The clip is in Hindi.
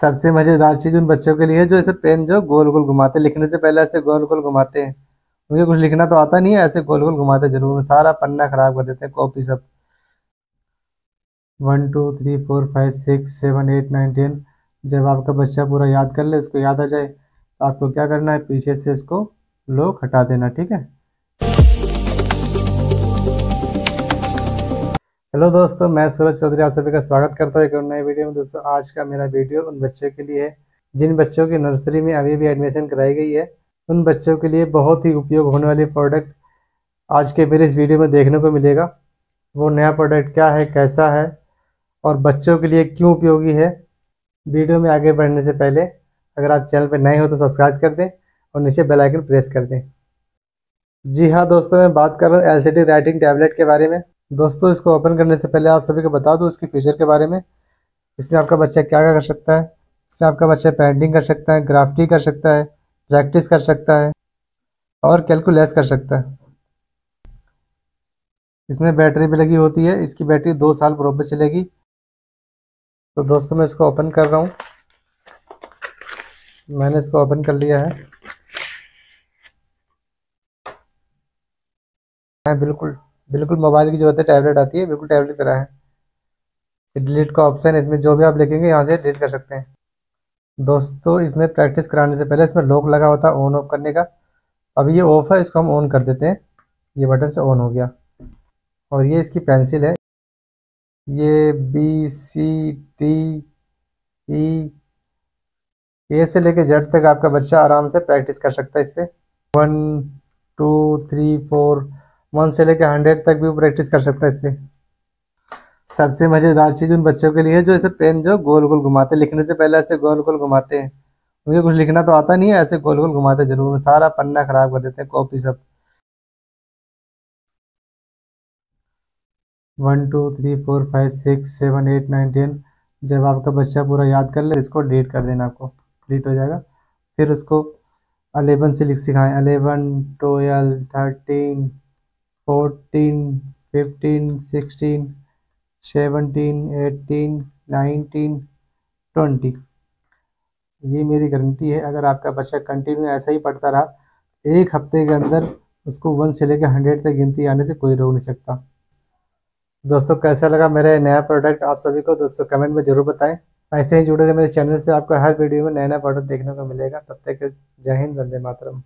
सबसे मज़ेदार चीज़ उन बच्चों के लिए है जो ऐसे पेन जो गोल गोल घुमाते लिखने से पहले ऐसे गोल गोल घुमाते हैं मुझे कुछ लिखना तो आता नहीं है ऐसे गोल गोल घुमाते जरूर सारा पन्ना ख़राब कर देते हैं कॉपी सब one two three four five six seven eight nine ten जब आपका बच्चा पूरा याद कर ले उसको याद आ जाए तो आपको क्या करना है पीछे से इसको लोग हटा देना ठीक है हेलो दोस्तों मैं सूरज चौधरी आप सभी का स्वागत करता हूँ एक और नए वीडियो में दोस्तों आज का मेरा वीडियो उन बच्चों के लिए है जिन बच्चों की नर्सरी में अभी भी एडमिशन कराई गई है उन बच्चों के लिए बहुत ही उपयोग होने वाली प्रोडक्ट आज के मेरे इस वीडियो में देखने को मिलेगा वो नया प्रोडक्ट क्या है कैसा है और बच्चों के लिए क्यों उपयोगी है वीडियो में आगे बढ़ने से पहले अगर आप चैनल पर नए हो तो सब्सक्राइब कर दें और नीचे बेलाइकन प्रेस कर दें जी हाँ दोस्तों मैं बात कर रहा हूँ एल राइटिंग टैबलेट के बारे में दोस्तों इसको ओपन करने से पहले आप सभी को बता दूँ इसके फ्यूचर के बारे में इसमें आपका बच्चा क्या क्या कर सकता है इसमें आपका बच्चा पेंटिंग कर सकता है ग्राफ्टी कर सकता है प्रैक्टिस कर सकता है और कैलकुलेस कर सकता है इसमें बैटरी भी लगी होती है इसकी बैटरी दो साल प्रॉपर चलेगी तो दोस्तों मैं इसको ओपन कर रहा हूँ मैंने इसको ओपन कर लिया है बिल्कुल बिल्कुल मोबाइल की जो होती है टैबलेट आती है बिल्कुल टैबलेट तरह है डिलीट का ऑप्शन है इसमें जो भी आप लिखेंगे यहाँ से डिलीट कर सकते हैं दोस्तों इसमें प्रैक्टिस कराने से पहले इसमें लॉक लगा होता है ऑन ऑफ करने का अब ये ऑफ है इसको हम ऑन कर देते हैं ये बटन से ऑन हो गया और ये इसकी पेंसिल है ये बी सी टी ई ए से लेके जेड तक आपका बच्चा आराम से प्रैक्टिस कर सकता है इस पर one two three four one से लेकर हंड्रेड तक भी प्रैक्टिस कर सकता है इस पर सबसे मज़ेदार चीज़ उन बच्चों के लिए जो ऐसे पेन जो गोल गोल घुमाते हैं लिखने से पहले ऐसे गोल गोल घुमाते हैं मुझे कुछ लिखना तो आता नहीं है ऐसे गोल गोल घुमाते जरूर सारा पन्ना ख़राब कर देते हैं कॉपी सब one two three four five six seven eight nine ten जब आपका बच्चा पूरा याद कर ले इसको डिलीट कर देना आपको डिलीट हो जाएगा फिर उसको अलेवन से लिख सिखाएं eleven twelve thirteen fourteen fifteen sixteen seventeen eighteen nineteen twenty ये मेरी गारंटी है अगर आपका बच्चा कंटिन्यू ऐसा ही पढ़ता रहा एक हफ्ते के अंदर उसको वन से लेकर हंड्रेड तक गिनती आने से कोई रोक नहीं सकता दोस्तों कैसा लगा मेरा नया प्रोडक्ट आप सभी को दोस्तों कमेंट में ज़रूर बताएं ऐसे ही जुड़े रहे मेरे चैनल से आपको हर वीडियो में नया नया प्रोडक्ट देखने को मिलेगा तब तक जय हिंद वंदे मातरम